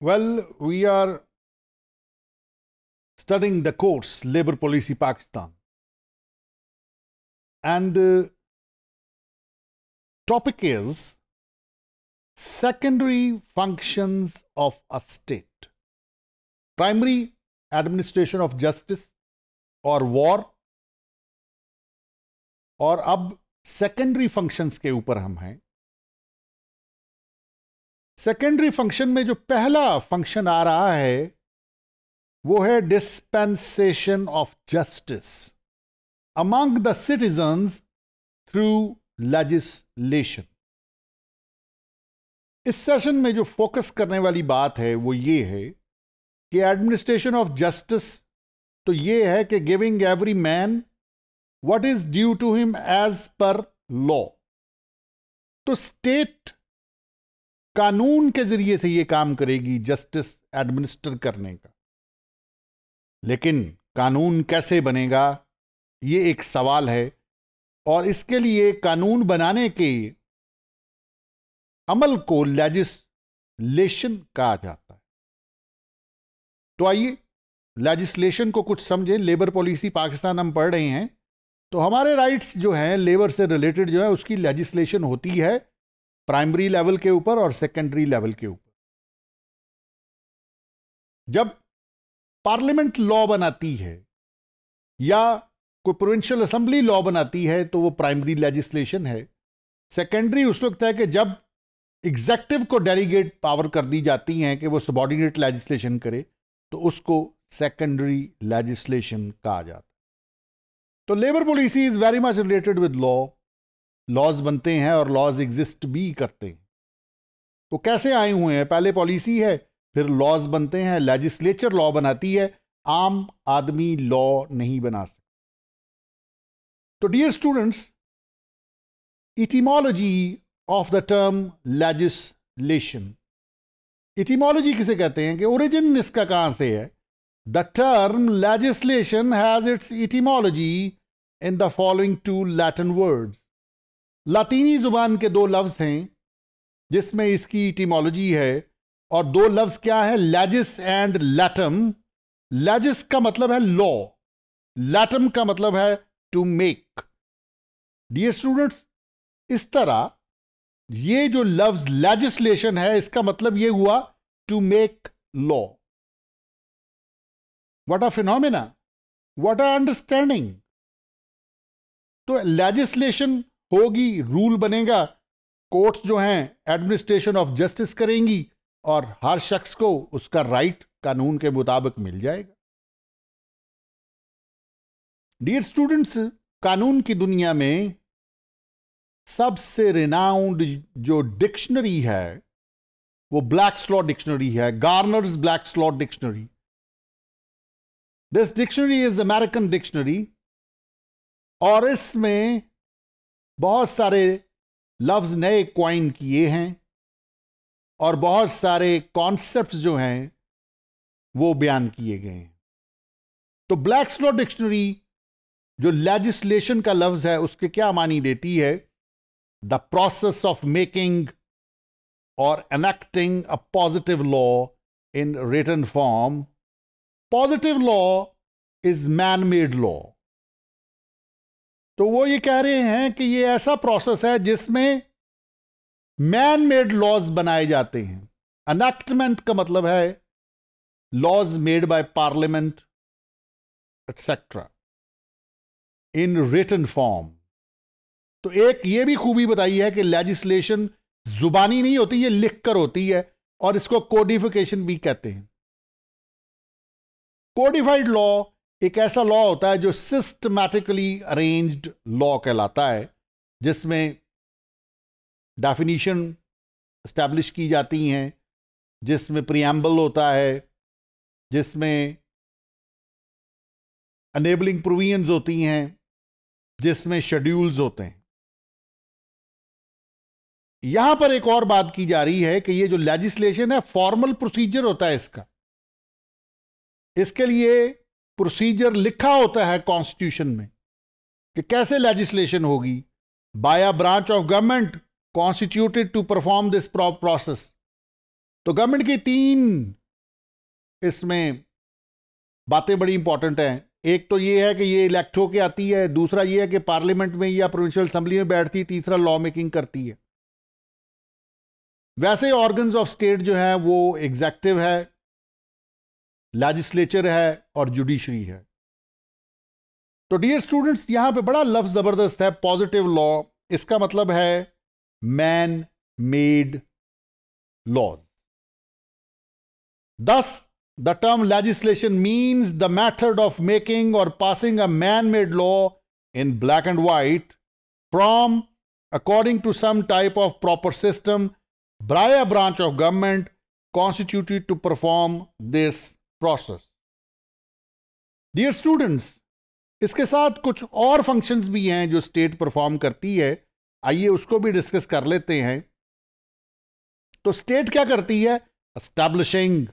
Well, we are studying the course Labor Policy Pakistan. And uh, topic is secondary functions of a state. Primary administration of justice or war और अब secondary functions के ऊपर हम हैं secondary function में जो पहला function आ रहा है वो है dispensation of justice among the citizen through legislation इस सेशन में जो फोकस करने वाली बात है वो ये है कि एडमिनिस्ट्रेशन ऑफ जस्टिस तो ये है कि giving every man what is due to him as per law तो स्टेट कानून के जरिए से ये काम करेगी जस्टिस एडमिनिस्टर करने का लेकिन कानून कैसे बनेगा ये एक सवाल है और इसके लिए कानून बनाने के अमल को लेजिस्लेशन कहा जाता है तो आइए लेजिस्लेशन को कुछ समझें लेबर पॉलिसी पाकिस्तान हम पढ़ रहे हैं तो हमारे राइट्स जो हैं लेबर से रिलेटेड जो है उसकी लेजिस्लेशन होती है प्राइमरी लेवल के ऊपर और सेकेंडरी लेवल के ऊपर जब पार्लियामेंट लॉ बनाती है या कोई प्रोविंशियल असेंबली लॉ बनाती है तो वो प्राइमरी लेजिस्लेशन है सेकेंडरी उस वक्त है कि जब एग्जेक्टिव को डेलीगेट पावर कर दी जाती हैं कि वो सबॉर्डिनेट लेजिस्लेशन करे तो उसको सेकेंडरी लेजिस्लेशन कहा जाता है तो labour policy is very much related with law laws बनते हैं और लॉज एग्जिस्ट भी करते हैं तो कैसे आए हुए हैं पहले पॉलिसी है फिर लॉज बनते हैं लेजिस्लेचर लॉ बनाती है आम आदमी लॉ नहीं बना सकता तो dear students etymology of the term legislation etymology किसे कहते हैं कि ओरिजिन इसका कहां से है the term legislation has its etymology in the following two Latin words लातीनी जुबान के दो लफ्ज़ हैं जिसमें इसकी इटीमोलॉजी है और दो लफ्ज़ क्या है लैजिस एंड लैटम लैजिस का मतलब है लॉ लैटम का मतलब है टू मेक डियर स्टूडेंट्स इस तरह ये जो लफ्ज लेजिस्लेशन है इसका मतलब ये हुआ to make law what are phenomena what are understanding तो लैजिस्लेशन होगी रूल बनेगा कोर्ट्स जो हैं एडमिनिस्ट्रेशन ऑफ जस्टिस करेंगी और हर शख्स को उसका राइट कानून के मुताबिक मिल जाएगा डियर स्टूडेंट्स कानून की दुनिया में सबसे रिनाउंड जो डिक्शनरी है वो ब्लैक स्लॉट डिक्शनरी है गार्नर्स ब्लैक स्लॉट Dictionary this dictionary is American dictionary और इसमें बहुत सारे लफ्ज़ नए क्वाइन किए हैं और बहुत सारे कॉन्सेप्ट जो हैं वो बयान किए गए हैं तो ब्लैक स्लो डिक्शनरी जो लेजिस्लेशन का लफ्ज़ है उसके क्या मानी देती है द प्रोसेस ऑफ मेकिंग और enacting a positive law in written form positive law is man made law तो वो ये कह रहे हैं कि ये ऐसा प्रोसेस है जिसमें मैन मेड लॉज बनाए जाते हैं अनेक्टमेंट का मतलब है laws made by parliament etcetera in written form तो एक ये भी खूबी बताई है कि लेजिस्लेशन जुबानी नहीं होती ये लिख कर होती है और इसको कोडिफिकेशन भी कहते हैं कोडिफाइड लॉ एक ऐसा लॉ होता है जो सिस्टमैटिकली अरेंज्ड लॉ कहलाता है जिसमें डेफिनीशन इस्टेब्लिश की जाती हैं जिसमें प्रियम्बल होता है जिसमें अनेबलिंग प्रोविजंस होती हैं जिसमें शेड्यूल्स होते हैं यहां पर एक और बात की जा रही है कि ये जो लेजिस्लेशन है फॉर्मल प्रोसीजर होता है इसका इसके लिए प्रोसीजर लिखा होता है कॉन्स्टिट्यूशन में कि कैसे लेजिस्लेशन होगी by a branch of government constituted to perform this process तो गवर्नमेंट की तीन इसमें बातें बड़ी इंपॉर्टेंट हैं एक तो ये है कि ये इलेक्ट होके आती है दूसरा ये है कि पार्लियामेंट में या प्रोविंशियल असेंबली में बैठती है तीसरा लॉ मेकिंग करती है वैसे ऑर्गन्स ऑफ स्टेट जो है वो एग्जैक्टिव है लेजिस्लेचर है और जुडिशरी है तो डियर स्टूडेंट्स यहां पे बड़ा लफ्ज जबरदस्त है पॉजिटिव लॉ इसका मतलब है man made laws thus the term legislation means the method of making और passing a man made law in black and white from according to some type of proper system by a branch of government constituted to perform this process dear students इसके साथ कुछ और functions भी हैं जो state perform करती है आइए उसको भी डिस्कस कर लेते हैं तो स्टेट क्या करती है establishing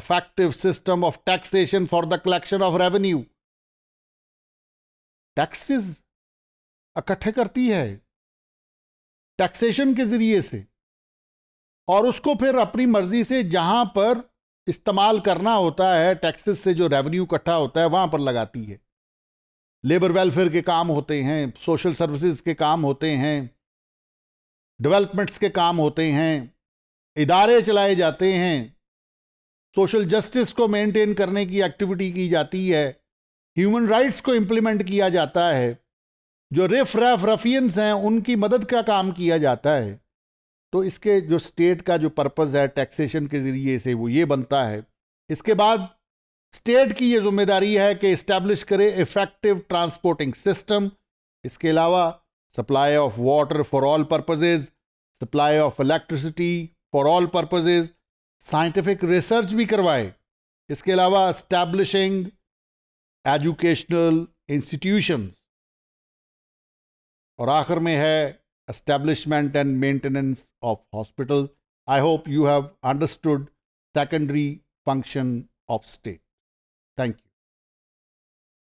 effective system of taxation for the collection of revenue taxes इकट्ठे करती है टैक्सेशन के जरिए से और उसको फिर अपनी मर्जी से जहां पर इस्तेमाल करना होता है टैक्सेस से जो रेवेन्यू इकट्ठा होता है वहाँ पर लगाती है लेबर वेलफेयर के काम होते हैं सोशल सर्विसेज के काम होते हैं डेवलपमेंट्स के काम होते हैं इदारे चलाए जाते हैं सोशल जस्टिस को मेंटेन करने की एक्टिविटी की जाती है ह्यूमन राइट्स को इम्प्लीमेंट किया जाता है जो रिफ रफ रफियंस हैं उनकी मदद का काम किया जाता है तो इसके जो स्टेट का जो पर्पज़ है टैक्सेशन के ज़रिए से वो ये बनता है इसके बाद स्टेट की ये जिम्मेदारी है कि इस्टेब्लिश करे इफ़ेक्टिव ट्रांसपोर्टिंग सिस्टम इसके अलावा supply of water for all purposes supply of electricity for all purposes scientific research भी करवाए इसके अलावा इस्टेब्लिशिंग एजुकेशनल इंस्टीट्यूशंस और आखिर में है establishment and maintenance of hospitals. I hope you have understood secondary function of state. Thank you.